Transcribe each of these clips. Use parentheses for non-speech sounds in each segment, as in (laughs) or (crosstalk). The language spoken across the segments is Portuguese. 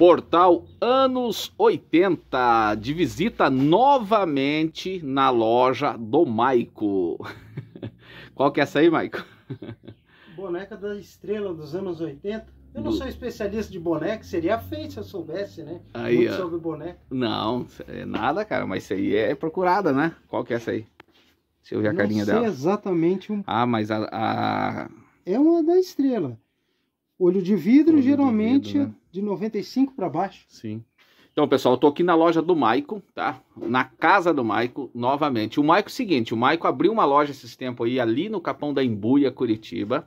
Portal Anos 80, de visita novamente na loja do Maico. (laughs) Qual que é essa aí, Maico? (laughs) Boneca da estrela dos anos 80. Eu não sou especialista de boneca, seria feio se eu soubesse, né? Aí, Muito sobre boneca. Não, é nada, cara, mas isso aí é procurada, né? Qual que é essa aí? Deixa eu ver a carinha dela. exatamente um... Ah, mas a, a... É uma da estrela. Olho de vidro Olho geralmente de vidro, né? De 95 para baixo? Sim. Então, pessoal, eu tô aqui na loja do Maico, tá? Na casa do Maico, novamente. O Maico é o seguinte, o Maico abriu uma loja esses tempos aí, ali no Capão da Embuia, Curitiba.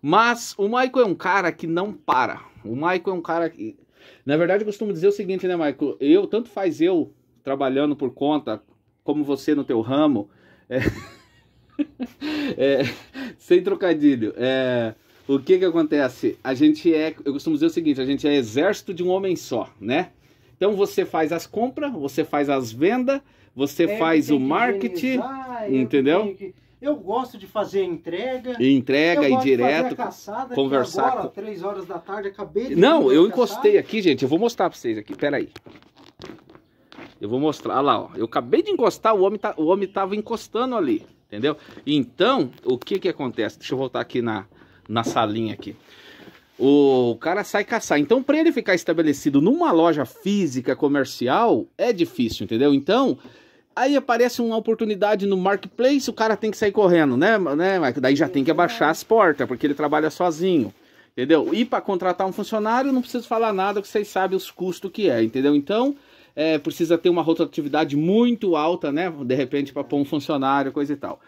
Mas o Maico é um cara que não para. O Maico é um cara que... Na verdade, eu costumo dizer o seguinte, né, Maico? Eu, tanto faz eu trabalhando por conta, como você no teu ramo... É... (laughs) é... Sem trocadilho. É o que que acontece? A gente é, eu costumo dizer o seguinte, a gente é exército de um homem só, né? Então você faz as compras, você faz as vendas, você é, faz o marketing, entendeu? Eu gosto de fazer entrega. entrega e direto. Caçada, conversar. Agora, três horas da tarde, acabei de. Não, eu encostei caçada. aqui, gente. Eu vou mostrar pra vocês aqui. Peraí. Eu vou mostrar. Olha lá, ó. Eu acabei de encostar, o homem, tá, o homem tava encostando ali. Entendeu? Então, o que que acontece? Deixa eu voltar aqui na, na salinha aqui. O cara sai caçar. Então, para ele ficar estabelecido numa loja física comercial, é difícil, entendeu? Então, aí aparece uma oportunidade no marketplace, o cara tem que sair correndo, né, né, Daí já tem que abaixar as portas, porque ele trabalha sozinho. Entendeu? E para contratar um funcionário, não preciso falar nada, que vocês sabem os custos que é, entendeu? Então, é, precisa ter uma rotatividade muito alta, né? De repente, para pôr um funcionário, coisa e tal.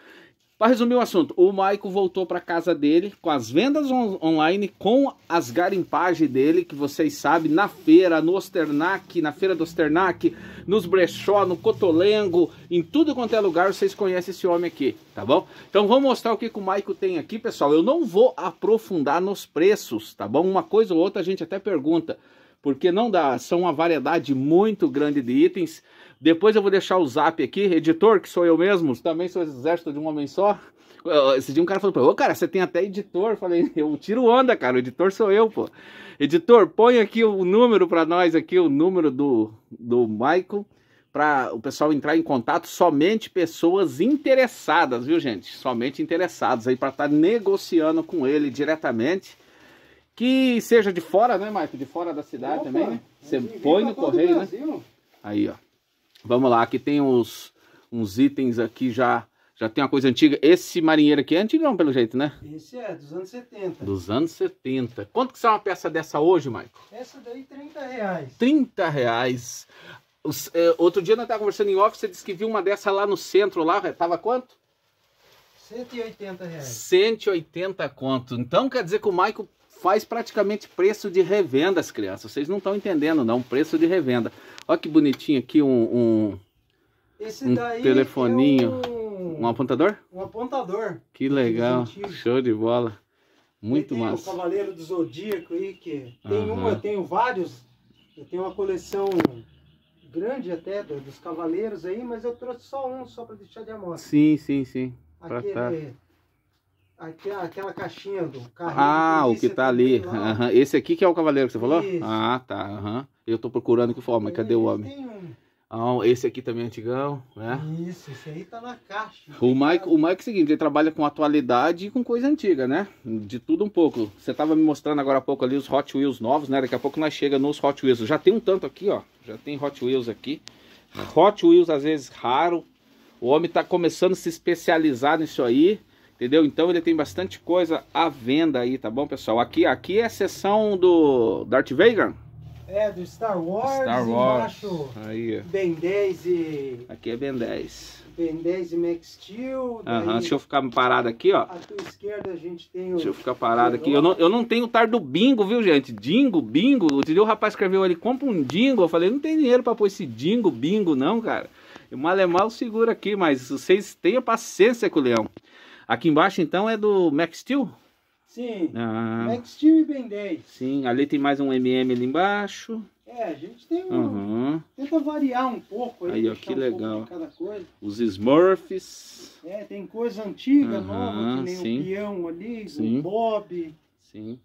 Para resumir o assunto, o Maico voltou para casa dele com as vendas on online, com as garimpagens dele, que vocês sabem, na feira, no Osternac, na feira do Osternac, nos brechó, no Cotolengo, em tudo quanto é lugar, vocês conhecem esse homem aqui, tá bom? Então vamos mostrar o que, que o Maico tem aqui, pessoal. Eu não vou aprofundar nos preços, tá bom? Uma coisa ou outra a gente até pergunta porque não dá, são uma variedade muito grande de itens. Depois eu vou deixar o zap aqui, editor, que sou eu mesmo, também sou exército de um homem só. Esse dia um cara falou pô ô cara, você tem até editor. Eu falei, eu tiro onda, cara, o editor sou eu, pô. Editor, põe aqui o número para nós, aqui o número do, do Michael, para o pessoal entrar em contato, somente pessoas interessadas, viu gente? Somente interessados aí para estar tá negociando com ele diretamente que seja de fora, né, Marco? De fora da cidade Opa, também, né? É você põe no correio, né? Aí, ó. Vamos lá, aqui tem uns, uns itens aqui já já tem uma coisa antiga. Esse marinheiro aqui é antigão, pelo jeito, né? Esse é, dos anos 70. Dos anos 70. Quanto que sai uma peça dessa hoje, Maico? Essa daí, 30 reais. 30 reais. Os, é, outro dia nós estávamos conversando em off, você disse que viu uma dessa lá no centro, lá, é, tava quanto? 180 reais. 180 conto. Então quer dizer que o Maico faz praticamente preço de revenda as crianças. Vocês não estão entendendo não, preço de revenda. Olha que bonitinho aqui um, um, um é telefoninho. É um... um... apontador? Um apontador. Que legal, show de bola. Muito e tem massa. o Cavaleiro do Zodíaco aí, que tem uhum. uma, eu tenho vários. Eu tenho uma coleção grande até dos Cavaleiros aí, mas eu trouxe só um, só para deixar de amostra. Sim, sim, sim. Aquele... Pra tá Aquela, aquela caixinha do carro. Ah, o que tá ali. Uhum. Esse aqui que é o cavaleiro que você falou? Isso. Ah, tá. Uhum. Eu tô procurando que forma, cadê o homem? ah esse aqui também é antigão, né? Isso, esse aí tá na caixa. O Mike, o Mike é o seguinte, ele trabalha com atualidade e com coisa antiga, né? De tudo um pouco. Você tava me mostrando agora há pouco ali os Hot Wheels novos, né? Daqui a pouco nós chega nos Hot Wheels. Já tem um tanto aqui, ó. Já tem Hot Wheels aqui. Hot Wheels às vezes raro. O homem tá começando a se especializar nisso aí. Entendeu? Então ele tem bastante coisa à venda aí, tá bom, pessoal? Aqui, aqui é a seção do Darth Vader. É, do Star Wars. Star Wars. Embaixo, aí. Ben 10 e... Aqui é Ben 10. Ben 10 e Max Steel. Daí... Uhum, deixa eu ficar parado aqui, ó. À tua esquerda a gente tem o... Deixa eu ficar parado aqui. Eu não, eu não tenho tar do bingo, viu, gente? Dingo, bingo. Entendeu? O rapaz escreveu ali, compra um dingo. Eu falei, não tem dinheiro pra pôr esse dingo, bingo, não, cara. O Malemal segura aqui, mas vocês tenham paciência com o Leão. Aqui embaixo, então, é do Max Steel? Sim, ah, Max Steel e Ben 10. Sim, ali tem mais um MM ali embaixo. É, a gente tem um, uhum. tenta variar um pouco. Aí, aí ó, que um legal. Os Smurfs. É, tem coisa antiga, uhum, nova, que nem sim. o peão ali, sim. o Bob. Sim.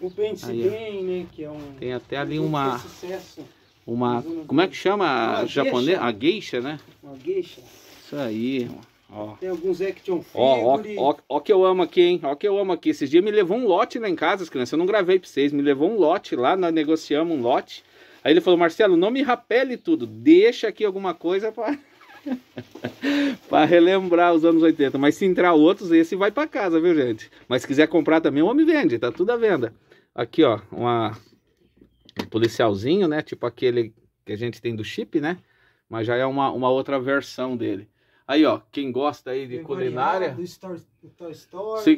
O Ben Sidney, né, que é um... Tem até ali um uma... Sucesso. Uma... Como é que chama? Ah, a japonesa? A geisha, né? Uma geisha. Isso aí, irmão. Ó. Tem alguns action figure. Ó, ó, ó, ó, que eu amo aqui, hein? Ó que eu amo aqui. Esses dias me levou um lote lá em casa, as crianças. Eu não gravei pra vocês. Me levou um lote lá, nós negociamos um lote. Aí ele falou, Marcelo, não me rapele tudo. Deixa aqui alguma coisa pra... (laughs) para relembrar os anos 80. Mas se entrar outros, esse vai para casa, viu, gente? Mas se quiser comprar também, o homem vende, tá tudo à venda. Aqui, ó, uma... um policialzinho, né? Tipo aquele que a gente tem do chip, né? Mas já é uma, uma outra versão dele. Aí, ó, quem gosta aí de culinária.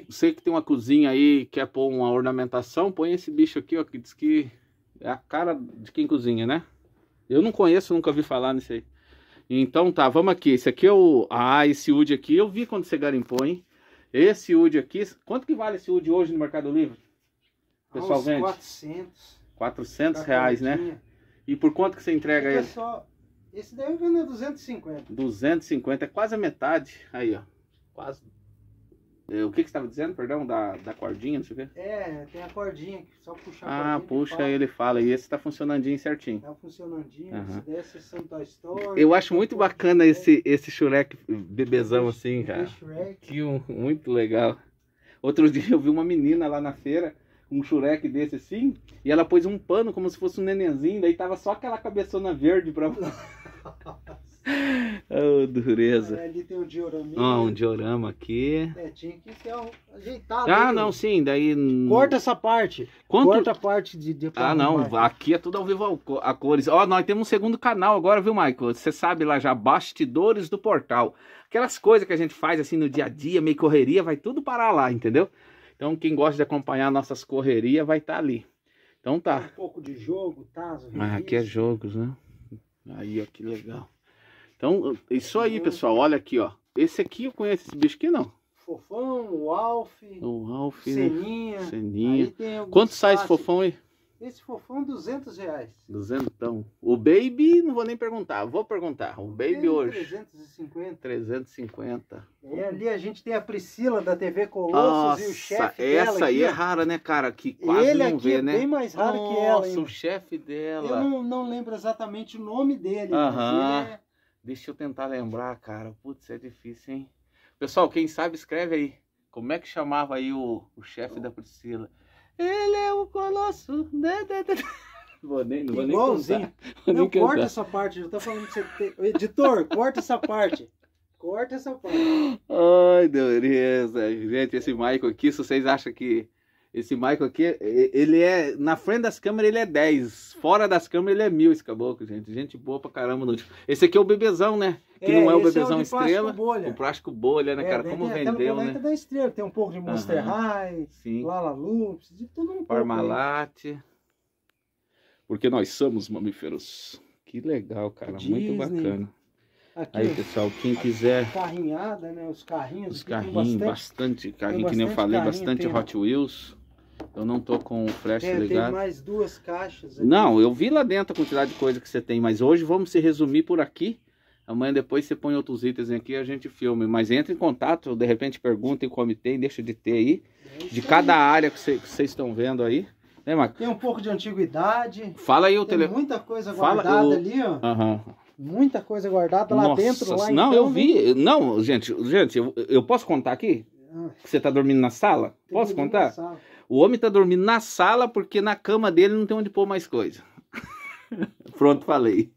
sei que tem uma cozinha aí, quer pôr uma ornamentação, põe esse bicho aqui, ó, que diz que é a cara de quem cozinha, né? Eu não conheço, nunca vi falar nisso aí. Então tá, vamos aqui. Esse aqui é o. Ah, esse UD aqui eu vi quando você garimpou, hein? Esse UD aqui. Quanto que vale esse UD hoje no Mercado Livre? O pessoal ah, vende? 400. 400 reais, né? E por quanto que você entrega ele? Pessoal, esse daí eu vendo a 250. 250, é quase a metade. Aí, ó. Quase. É, o que, que você estava dizendo, perdão? Da, da cordinha, não sei o quê? É, tem a cordinha, que só puxar Ah, puxa, ele, ele fala. E esse está funcionandinho certinho. Está funcionandinho, uhum. esse desse é Toy Story. Eu acho muito bacana esse, esse Shrek bebezão assim, cara. Shrek. Que um, muito legal. Outro (laughs) dia eu vi uma menina lá na feira um chureque desse assim, e ela pôs um pano como se fosse um nenenzinho, daí tava só aquela cabeçona verde pra. (laughs) dureza. É, ali tem um diorama. Ó, um diorama aqui. É, tinha que ser ajeitado. Ah, não, sim, daí... Corta essa parte. Quanto... Corta a parte de... de ah, não, mais. aqui é tudo ao vivo a cores. Ó, nós temos um segundo canal agora, viu, Michael? Você sabe lá já, Bastidores do Portal. Aquelas coisas que a gente faz assim no dia a dia, meio correria, vai tudo parar lá, entendeu? Então, quem gosta de acompanhar nossas correrias vai estar tá ali. Então tá. um pouco de jogo, tá? Mas ah, aqui é jogos, né? Aí, ó, que legal. Então, isso aí, uhum. pessoal. Olha aqui, ó. Esse aqui eu conheço, esse bicho aqui não. Fofão, o Alf. O Alf. Né? Seninha, Né? Ceninha. Quanto sai esse fofão aí? Esse fofão, 200 reais. 200. Então. O Baby, não vou nem perguntar. Vou perguntar. O Baby 350. hoje. 350. 350. E é, ali a gente tem a Priscila da TV Colossos Nossa, e o chefe dela. Essa aí é rara, né, cara? Que quase ele não vê, é né? bem mais raro Nossa, que ela. Nossa, o chefe dela. Eu não, não, lembro exatamente o nome dele. Aham. Uh -huh. É Deixa eu tentar lembrar, cara. Putz, é difícil, hein? Pessoal, quem sabe escreve aí. Como é que chamava aí o, o chefe da Priscila? Ele é o colosso. Né, né, né, né. Vou nem, não vou Igualzinho. (laughs) Vou não, corta essa parte. Eu tô falando que você tem... Editor, corta essa parte. Corta essa parte. Ai, Deus. É, gente, esse Maicon aqui, se vocês acham que esse Michael aqui, ele é. Na frente das câmeras ele é 10. Fora das câmeras ele é mil esse caboclo, gente. Gente boa pra caramba. No... Esse aqui é o bebezão, né? Que é, não é o bebezão é o estrela. Bolha. O plástico bolha, né, é, cara? Como é, vendeu, né? da estrela. Tem um pouco de Monster High, Sim. Lala Loops, de tudo um Parmalat Porque nós somos mamíferos. Que legal, cara. Disney. Muito bacana. Aqui, aí, pessoal, quem quiser. Carrinhada, né? Os carrinhos. Os carrinhos, bastante, bastante carrinho, bastante que nem eu falei, bastante tem, Hot Wheels. Eu não tô com o flash é, ligado. Tem mais duas caixas. Aqui. Não, eu vi lá dentro a quantidade de coisa que você tem, mas hoje vamos se resumir por aqui. Amanhã depois você põe outros itens aqui e a gente filme. Mas entre em contato, de repente pergunta como tem, deixa de ter aí. É de cada aí. área que vocês estão vendo aí. Né, Marco? Tem um pouco de antiguidade. Fala aí o telefone. muita coisa Fala, guardada eu... ali, ó. Uhum muita coisa guardada Nossa, lá dentro. Lá, não, então, eu vi. Não, gente, gente, eu, eu posso contar aqui? Ah, você tá dormindo na sala? Posso contar? Na sala. O homem tá dormindo na sala porque na cama dele não tem onde pôr mais coisa. (laughs) Pronto, falei.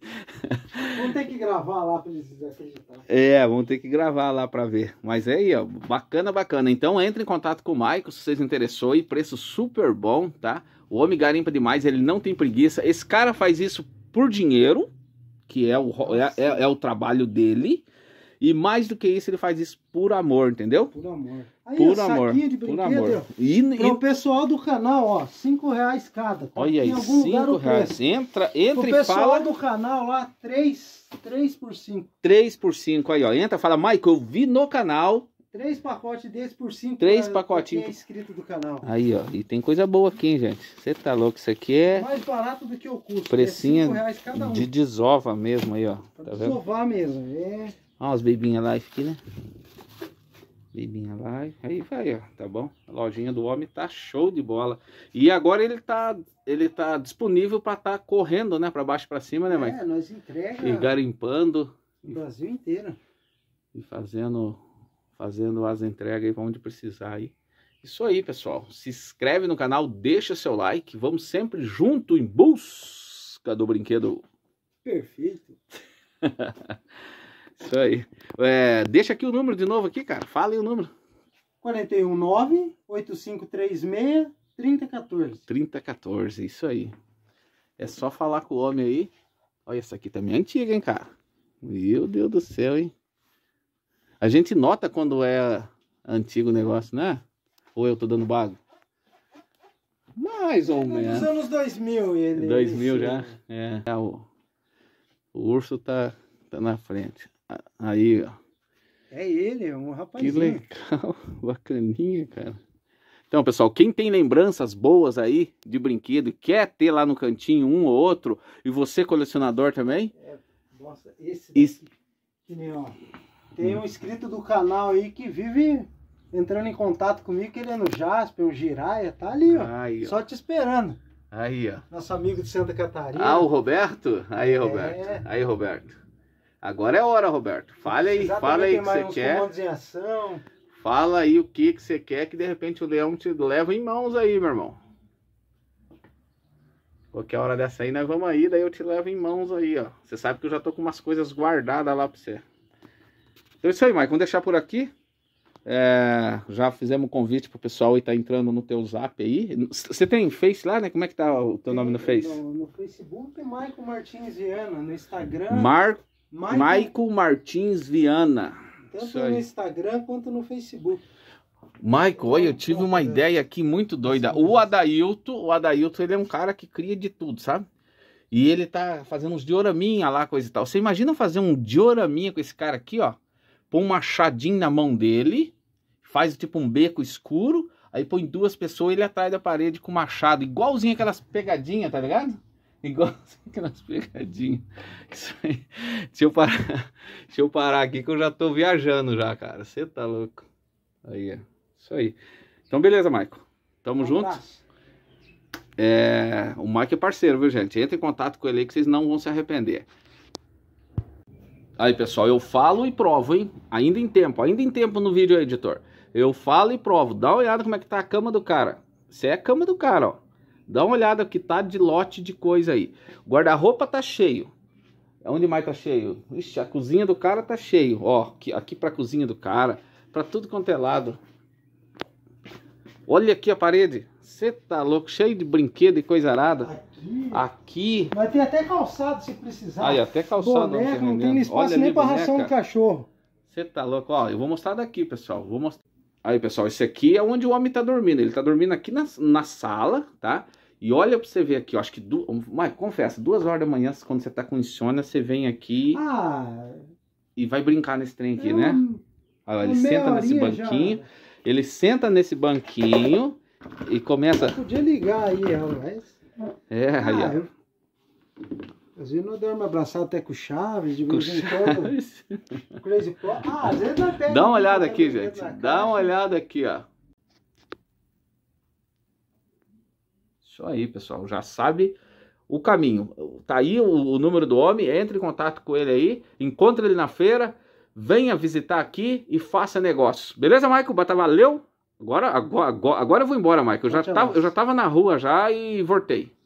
Vamos ter que gravar lá para eles acreditarem. É, vamos ter que gravar lá para ver. Mas é aí, ó, bacana, bacana. Então entre em contato com o Maico se vocês interessou e preço super bom, tá? O homem garimpa demais, ele não tem preguiça. Esse cara faz isso por dinheiro, que é o, é, é, é o trabalho dele. E mais do que isso, ele faz isso por amor, entendeu? Por amor. Aí, por amor. De por amor. E, e... o pessoal do canal, ó, cinco reais cada. Tá? Olha aí, cinco reais. Entra, entra e fala. O pessoal do canal lá, três, três por cinco. Três por cinco aí, ó. Entra, fala, Maico, eu vi no canal. Três pacotes desses por cinco. Três né, pacotinhos. Quem é inscrito do canal. Aí, ó. E tem coisa boa aqui, hein, gente. Você tá louco? Isso aqui é. Mais barato do que o custo. Precinha é um. de desova mesmo aí, ó. Tá pra tá desovar vendo? mesmo. É. Olha os bebinha live aqui, né? Bebinha live. Aí vai, ó, tá bom? A lojinha do homem tá show de bola. E agora ele tá, ele tá disponível para estar tá correndo, né? Para baixo para cima, né, Mike? É, nós entrega. E garimpando. O Brasil inteiro. E fazendo, fazendo as entregas aí pra onde precisar aí. Isso aí, pessoal. Se inscreve no canal, deixa seu like. Vamos sempre junto em busca do brinquedo. Perfeito. (laughs) Isso aí. É, deixa aqui o número de novo aqui, cara. Fala aí o número. 419 8536 3014. isso aí. É só falar com o homem aí. Olha, essa aqui também é antiga, hein, cara. Meu Deus do céu, hein? A gente nota quando é antigo o negócio, né? Ou eu tô dando bago? Mais ou menos. Nos anos 2000 ele. 2000 já. É. é. O, o urso tá, tá na frente. Aí, ó. É ele, é um rapazinho. Que legal, (laughs) bacaninha, cara. Então, pessoal, quem tem lembranças boas aí de brinquedo e quer ter lá no cantinho um ou outro, e você colecionador também? É, nossa, esse daqui, Isso. que nem, ó, tem um inscrito do canal aí que vive entrando em contato comigo, querendo no Jasper, o Giraia, tá ali, ó, aí, ó. só te esperando. Aí, ó. Nosso amigo de Santa Catarina. Ah, o Roberto? Aí, Roberto. É... Aí, Roberto. Agora é hora, Roberto. Fala aí, fala aí o que você quer. Em ação. Fala aí o que, que você quer que de repente o leão te leva em mãos aí, meu irmão. Qualquer hora dessa aí, nós vamos aí, daí eu te levo em mãos aí, ó. Você sabe que eu já tô com umas coisas guardadas lá pra você. Então é isso aí, Mike. Vamos deixar por aqui. É, já fizemos um convite pro pessoal e tá entrando no teu zap aí. Você tem Face lá, né? Como é que tá o teu nome no Face? No, no Facebook, Maicon Martins Viana. No Instagram... Marco Michael, Michael Martins Viana. Tanto no Instagram quanto no Facebook. Michael, olha, eu tive uma ideia aqui muito doida. O Adailto, o Adailto, ele é um cara que cria de tudo, sabe? E ele tá fazendo uns dioraminha lá, coisa e tal. Você imagina fazer um dioraminha com esse cara aqui, ó? Põe um machadinho na mão dele, faz tipo um beco escuro, aí põe duas pessoas e ele atrai da parede com machado, igualzinho aquelas pegadinhas, tá ligado? Igual (laughs) assim que pegadinhas. Isso aí. Deixa eu, parar, (laughs) deixa eu parar aqui que eu já tô viajando já, cara. Você tá louco. Aí, ó. Isso aí. Então, beleza, Maico. Tamo um então tá. junto. É, o Mike é parceiro, viu, gente? Entre em contato com ele aí que vocês não vão se arrepender. Aí, pessoal, eu falo e provo, hein? Ainda em tempo, ainda em tempo no vídeo, editor. Eu falo e provo. Dá uma olhada como é que tá a cama do cara. você é a cama do cara, ó. Dá uma olhada que tá de lote de coisa aí. Guarda-roupa tá cheio. É onde mais tá cheio? Ixi, a cozinha do cara tá cheio. Ó, aqui, aqui pra cozinha do cara. Pra tudo quanto é lado. Olha aqui a parede. Você tá louco, cheio de brinquedo e coisa arada. Aqui. Aqui. Vai ter até calçado se precisar. Aí, até calçado. Boneca, não, não tem espaço Olha nem pra ração do cachorro. Você tá louco? Ó, eu vou mostrar daqui, pessoal. Vou mostrar. Aí, pessoal, esse aqui é onde o homem tá dormindo. Ele tá dormindo aqui na, na sala, tá? E olha pra você ver aqui, eu acho que. Du... Mas, duas horas da manhã, quando você tá com insônia, você vem aqui ah, e vai brincar nesse trem aqui, é né? Olha, ele senta nesse banquinho. Já... Ele senta nesse banquinho e começa. Eu podia ligar aí, é, mas... É, ah, aí. Eu... Às vezes nós dormimos abraçado até com chaves, de vez em quando. Crazy Ah, às vezes até. Dá uma olhada aqui, gente. Dá uma olhada aqui, ó. Isso aí, pessoal, já sabe o caminho. Tá aí o, o número do homem, entre em contato com ele aí, encontre ele na feira, venha visitar aqui e faça negócios. Beleza, Michael? Bata, valeu! Agora, agora, agora, eu vou embora, Michael. Eu já, tava, eu já tava na rua já e voltei.